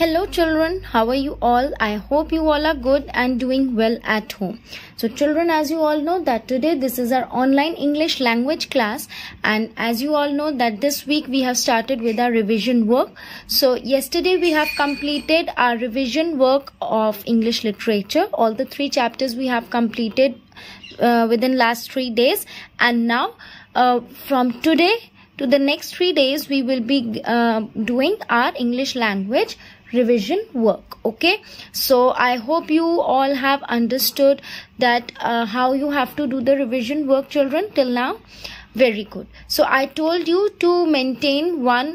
Hello children, how are you all? I hope you all are good and doing well at home. So children, as you all know that today this is our online English language class and as you all know that this week we have started with our revision work. So yesterday we have completed our revision work of English literature. All the three chapters we have completed uh, within last three days and now uh, from today to the next three days we will be uh, doing our English language revision work okay so i hope you all have understood that uh, how you have to do the revision work children till now very good so i told you to maintain one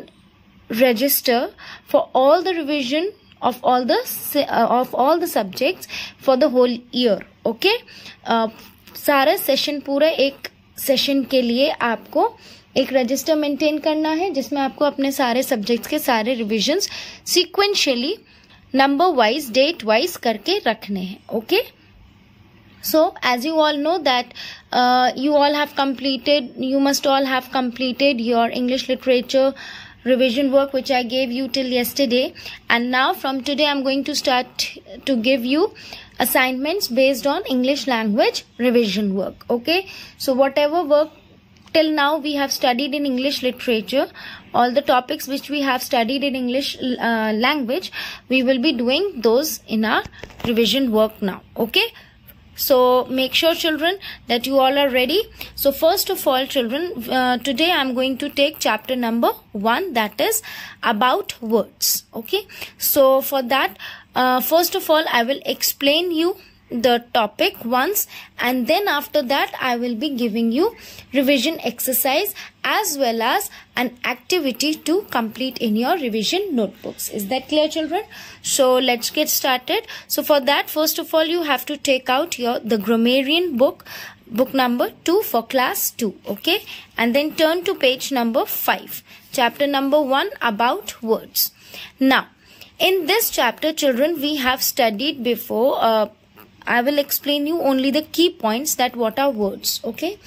register for all the revision of all the uh, of all the subjects for the whole year okay uh, सारा session पूरा एक session के लिए आपको एक register maintain करना है जिसमें आपको अपने सारे सब्जेक्ट्स के सारे revisions sequentially number wise date wise करके रखने हैं okay okay? so as you all know that uh, you all have completed you must all have completed your english literature revision work which i gave you till yesterday and now from today i'm going to start to give you assignments based on english language revision work okay so whatever work till now we have studied in English literature all the topics which we have studied in English uh, language we will be doing those in our revision work now okay so make sure children that you all are ready so first of all children uh, today i'm going to take chapter number one that is about words okay so for that uh, first of all i will explain you the topic once and then after that I will be giving you revision exercise as well as an activity to complete in your revision notebooks. Is that clear children? So let's get started. So for that first of all you have to take out your the grammarian book book number 2 for class 2 okay and then turn to page number 5 chapter number 1 about words. Now in this chapter children we have studied before uh, I will explain you only the key points that what are words. Okay.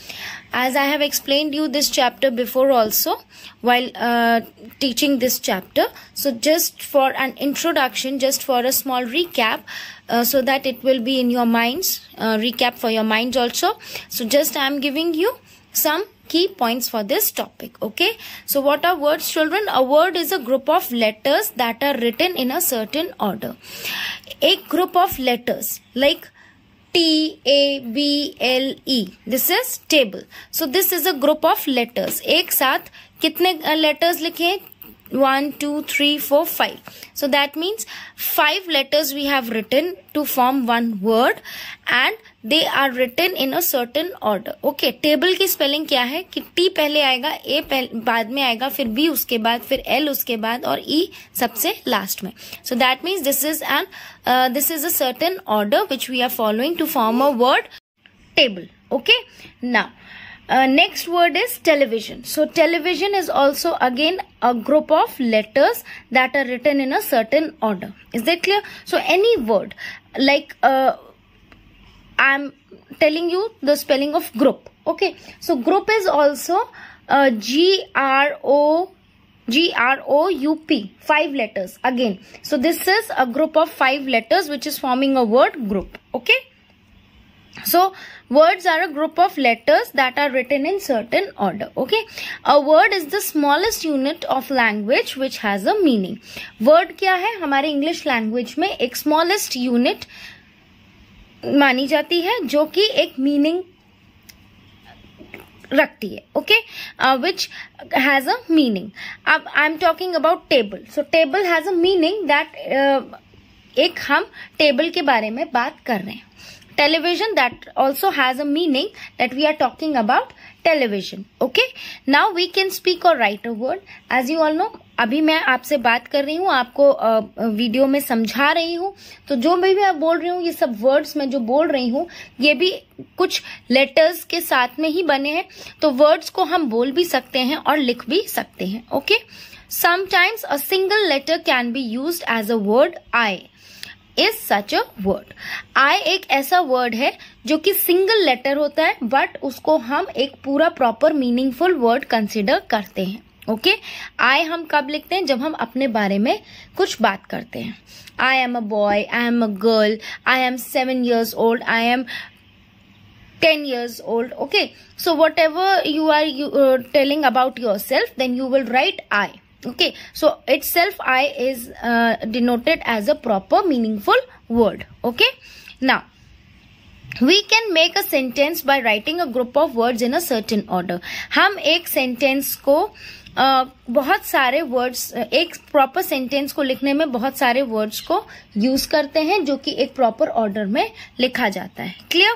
As I have explained you this chapter before also while uh, teaching this chapter. So just for an introduction, just for a small recap uh, so that it will be in your minds, uh, recap for your minds also. So just I am giving you some key points for this topic okay so what are words children a word is a group of letters that are written in a certain order a group of letters like T A B L E this is table so this is a group of letters ek sath कितने letters लिखे 1 2 3 4 5 so that means five letters we have written to form one word and they are written in a certain order okay table की spelling क्या है कि T पहले आएगा A पहले बाद में आएगा फिर B उसके बाद फिर L उसके बाद और E सबसे last में so that means this is an uh, this is a certain order which we are following to form a word table okay now uh, next word is television. So television is also again a group of letters that are written in a certain order. Is that clear? So any word like uh, I'm telling you the spelling of group. Okay. So group is also uh, G-R-O G-R-O-U-P. Five letters again. So this is a group of five letters which is forming a word group. Okay. so words are a group of letters that are written in certain order okay a word is the smallest unit of language which has a meaning word kya hai hamare english language mein ek smallest unit mani jati hai jo ki ek meaning रखती है okay which has a meaning अब I am talking about table so table has a meaning that एक हम table के बारे में बात कर रहे हैं television that also has a meaning that we are talking about television okay now we can speak or write a word as you all know अभी मैं आपसे बात कर रही हूँ आपको वीडियो में समझा रही हूँ तो जो भी मैं बोल रही हूँ ये सब वर्ड्स मैं जो बोल रही हूँ ये भी कुछ लेटर्स के साथ में ही बने हैं तो वर्ड्स को हम बोल भी सकते हैं और लिख भी सकते हैं okay sometimes a single letter can be use as a word I is such a word I एक ऐसा वर्ड है जो कि सिंगल लेटर होता है बट उसको हम एक पूरा प्रॉपर मीनिंगफुल वर्ड कंसिडर करते हैं ओके okay? आई हम कब लिखते हैं जब हम अपने बारे में कुछ बात करते हैं I am a boy I am a girl I am seven years old I am ten old okay so whatever you are you telling about yourself then you will write I okay so itself i is uh, denoted as a proper meaningful word okay now we can make a sentence by writing a group of words in a certain order Ham ek sentence ko. बहुत सारे words एक proper sentence को लिखने में बहुत सारे words को use करते हैं जो कि एक प्रॉपर ऑर्डर में लिखा जाता है क्लियर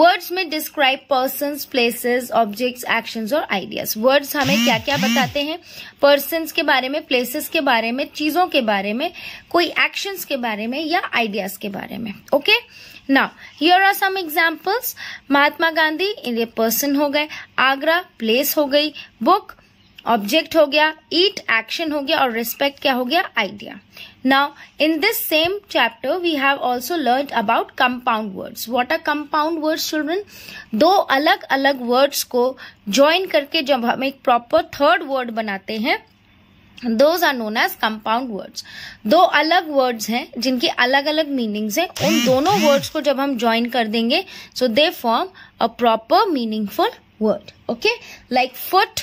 वर्ड्स में describe person places objects actions और आइडियाज वर्ड्स हमें क्या क्या बताते हैं पर्सन के बारे में प्लेसेस के बारे में चीजों के बारे में कोई एक्शंस के बारे में या आइडियाज के बारे में okay okay? Now here are some examples Mahatma Gandhi a person हो गए आगरा प्लेस हो गई बुक ऑब्जेक्ट हो गया ईट एक्शन हो गया और रिस्पेक्ट क्या हो गया idea now in this same chapter we have also learn about compound words what are compound words children दो अलग अलग वर्ड्स को ज्वाइन करके जब हम एक प्रॉपर थर्ड वर्ड बनाते हैं those are known as compound words दो अलग वर्ड्स हैं जिनकी अलग अलग मीनिंग्स हैं उन दोनों वर्ड्स को जब हम ज्वाइन कर देंगे so they form a proper meaningful word okay like foot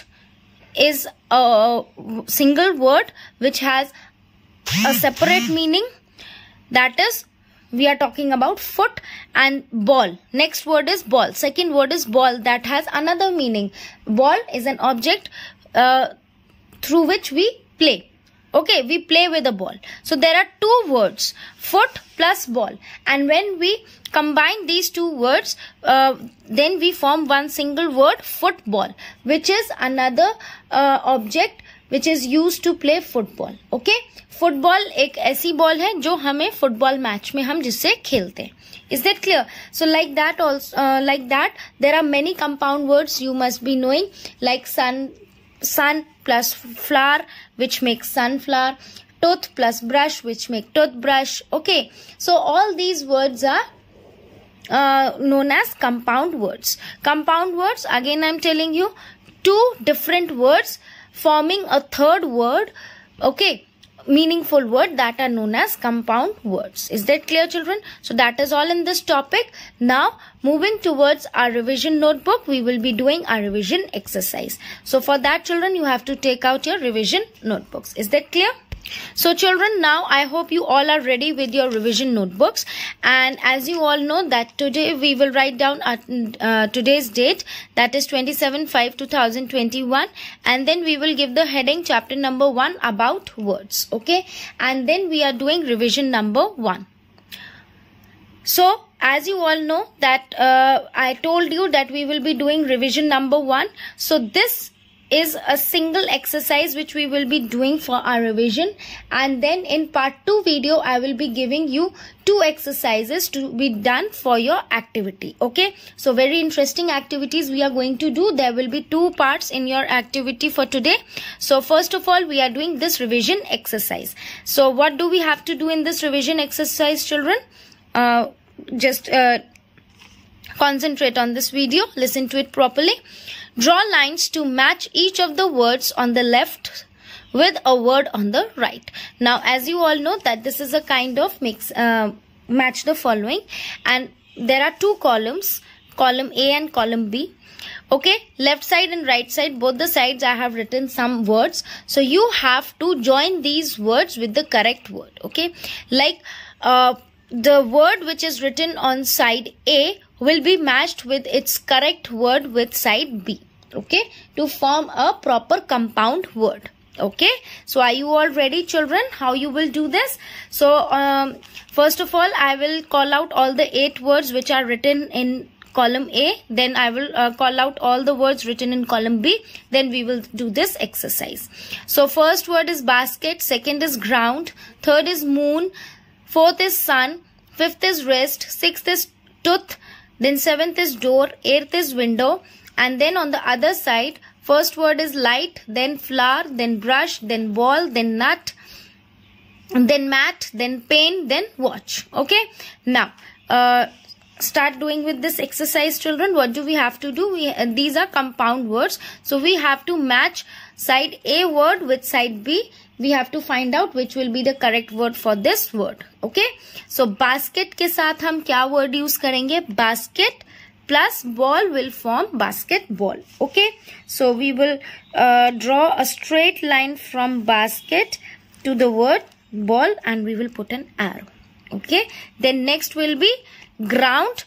is a single word which has a separate meaning that is we are talking about foot and ball next word is ball second word is ball that has another meaning ball is an object uh, through which we play okay we play with a ball so there are two words foot plus ball and when we combine these two words uh, then we form one single word football which is another uh, object which is used to play football okay football is a ball है जो हमें football match में हम जिससे खेलते is that clear so like that also uh, like that there are many compound words you must be knowing like sun sun plus flower, which makes sunflower tooth plus brush which make toothbrush okay so all these words are uh, known as compound words compound words again i'm telling you two different words forming a third word okay meaningful word that are known as compound words. Is that clear children? So that is all in this topic. Now moving towards our revision notebook, we will be doing our revision exercise. So for that children, you have to take out your revision notebooks. Is that clear? So children, now I hope you all are ready with your revision notebooks. And as you all know that today we will write down our, uh, uh, today's date that is 27-5-2021 and then we will give the heading chapter number 1 about words. Okay. And then we are doing revision number 1. So as you all know that uh, I told you that we will be doing revision number 1. So this is a single exercise which we will be doing for our revision and then in part 2 video I will be giving you two exercises to be done for your activity okay so very interesting activities we are going to do there will be two parts in your activity for today so first of all we are doing this revision exercise so what do we have to do in this revision exercise children uh, just uh, concentrate on this video listen to it properly Draw lines to match each of the words on the left with a word on the right. Now, as you all know that this is a kind of mix, uh, match the following and there are two columns, column A and column B. Okay, left side and right side, both the sides I have written some words. So, you have to join these words with the correct word. Okay, like uh, the word which is written on side A will be matched with its correct word with side B. Okay, to form a proper compound word. Okay, so are you all ready children? How you will do this? So, um, first of all, I will call out all the eight words which are written in column A. Then I will uh, call out all the words written in column B. Then we will do this exercise. So first word is basket. Second is ground. Third is moon. Fourth is sun. Fifth is wrist. Sixth is tooth. Then seventh is door. Eighth is window. And then on the other side, first word is light, then flower, then brush, then ball, then nut, then mat, then pain, then watch. Okay. Now, uh, start doing with this exercise children what do we have to do we uh, these are compound words so we have to match side a word with side b we have to find out which will be the correct word for this word okay so basket ke sath hum kya word use karenge basket plus ball will form basketball okay so we will uh, draw a straight line from basket to the word ball and we will put an arrow okay then next will be ground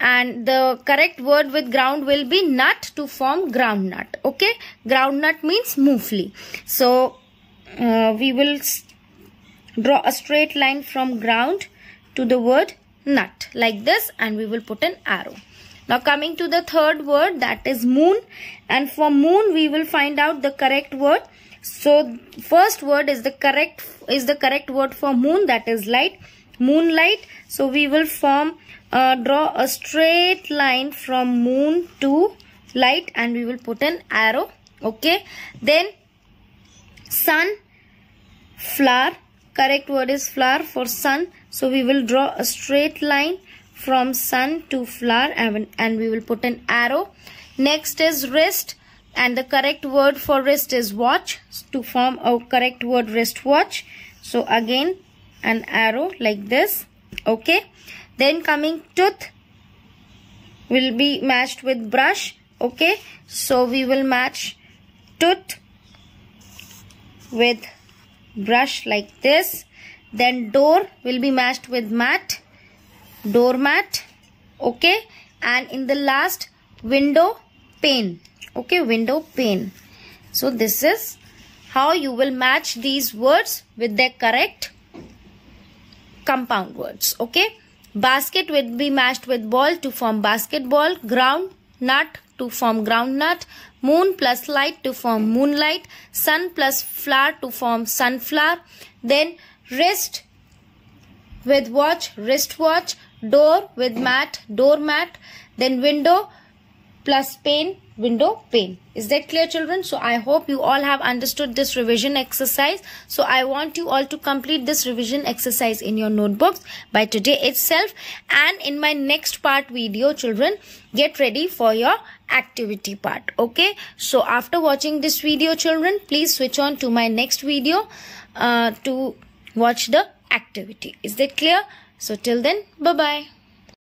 and the correct word with ground will be nut to form groundnut okay groundnut means mufli so uh, we will draw a straight line from ground to the word nut like this and we will put an arrow now coming to the third word that is moon and for moon we will find out the correct word so first word is the correct is the correct word for moon that is light moonlight. So we will form uh, draw a straight line from moon to light and we will put an arrow okay then sun flower correct word is flower for sun so we will draw a straight line from sun to flower and, and we will put an arrow next is wrist and the correct word for wrist is watch to form a correct word wristwatch so again an arrow like this okay then coming tooth will be matched with brush okay so we will match tooth with brush like this then door will be matched with mat doormat okay and in the last window pane okay window pane so this is how you will match these words with their correct compound words okay basket will be matched with ball to form basketball ground nut to form groundnut moon plus light to form moonlight sun plus flower to form sunflower then wrist with watch wristwatch door with mat doormat then window plus pane window pane. Is that clear children? So I hope you all have understood this revision exercise. So I want you all to complete this revision exercise in your notebooks by today itself and in my next part video children get ready for your activity part. Okay. So after watching this video children please switch on to my next video uh, to watch the activity. Is that clear? So till then bye bye.